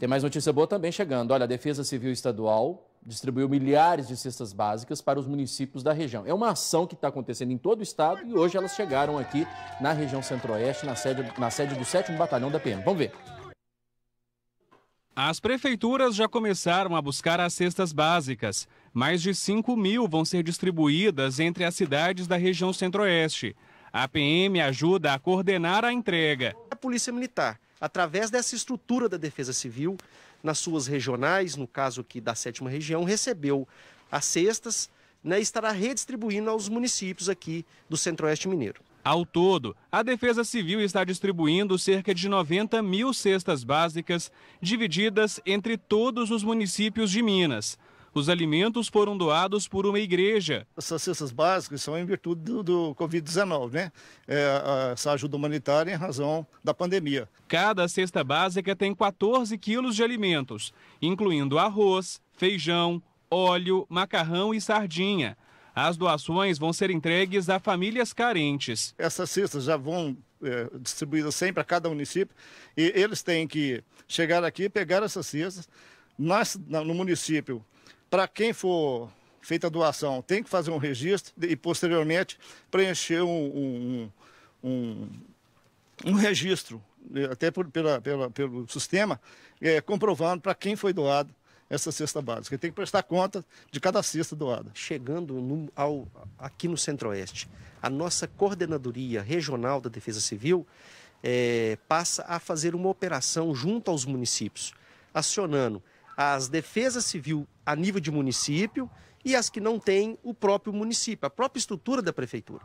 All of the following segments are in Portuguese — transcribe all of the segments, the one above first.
Tem mais notícia boa também chegando. Olha, a Defesa Civil Estadual distribuiu milhares de cestas básicas para os municípios da região. É uma ação que está acontecendo em todo o estado e hoje elas chegaram aqui na região centro-oeste, na sede, na sede do 7 Batalhão da PM. Vamos ver. As prefeituras já começaram a buscar as cestas básicas. Mais de 5 mil vão ser distribuídas entre as cidades da região centro-oeste. A PM ajuda a coordenar a entrega. A Polícia Militar através dessa estrutura da Defesa Civil, nas suas regionais, no caso aqui da sétima região, recebeu as cestas né, e estará redistribuindo aos municípios aqui do Centro-Oeste Mineiro. Ao todo, a Defesa Civil está distribuindo cerca de 90 mil cestas básicas, divididas entre todos os municípios de Minas. Os alimentos foram doados por uma igreja. Essas cestas básicas são em virtude do, do Covid-19, né? É, essa ajuda humanitária em razão da pandemia. Cada cesta básica tem 14 quilos de alimentos, incluindo arroz, feijão, óleo, macarrão e sardinha. As doações vão ser entregues a famílias carentes. Essas cestas já vão é, distribuídas sempre a cada município e eles têm que chegar aqui, pegar essas cestas. no município, para quem for feita a doação, tem que fazer um registro e posteriormente preencher um, um, um, um registro, né, até por, pela, pela, pelo sistema, é, comprovando para quem foi doado essa cesta básica. Ele tem que prestar conta de cada cesta doada. Chegando no, ao, aqui no Centro-Oeste, a nossa coordenadoria regional da Defesa Civil é, passa a fazer uma operação junto aos municípios, acionando as defesas civil a nível de município e as que não têm o próprio município, a própria estrutura da prefeitura.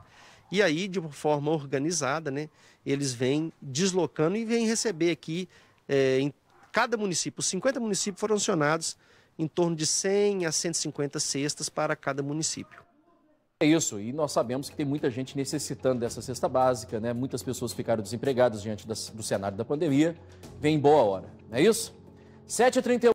E aí, de uma forma organizada, né, eles vêm deslocando e vêm receber aqui, é, em cada município, 50 municípios foram acionados, em torno de 100 a 150 cestas para cada município. É isso, e nós sabemos que tem muita gente necessitando dessa cesta básica, né? Muitas pessoas ficaram desempregadas diante das, do cenário da pandemia. Vem boa hora, não é isso? 7h31.